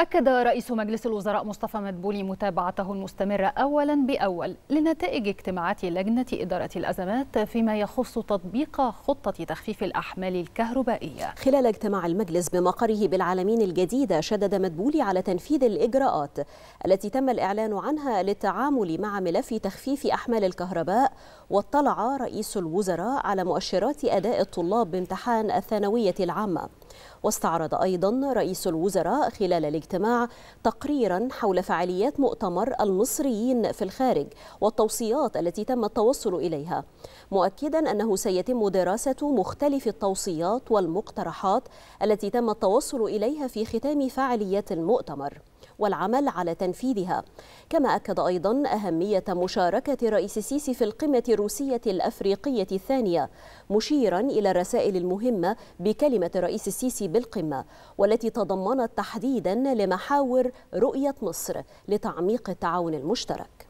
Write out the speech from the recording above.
أكد رئيس مجلس الوزراء مصطفى مدبولي متابعته المستمرة أولا بأول لنتائج اجتماعات لجنة إدارة الأزمات فيما يخص تطبيق خطة تخفيف الأحمال الكهربائية خلال اجتماع المجلس بمقره بالعالمين الجديدة شدد مدبولي على تنفيذ الإجراءات التي تم الإعلان عنها للتعامل مع ملف تخفيف أحمال الكهرباء واطلع رئيس الوزراء على مؤشرات أداء الطلاب بامتحان الثانوية العامة واستعرض أيضا رئيس الوزراء خلال الاجتماع تقريرا حول فعاليات مؤتمر المصريين في الخارج والتوصيات التي تم التوصل إليها مؤكدا أنه سيتم دراسة مختلف التوصيات والمقترحات التي تم التوصل إليها في ختام فعاليات المؤتمر والعمل على تنفيذها كما أكد أيضا أهمية مشاركة رئيس السيسي في القمة الروسية الأفريقية الثانية مشيرا إلى الرسائل المهمة بكلمة رئيس السيسي بالقمة والتي تضمنت تحديدا لمحاور رؤية مصر لتعميق التعاون المشترك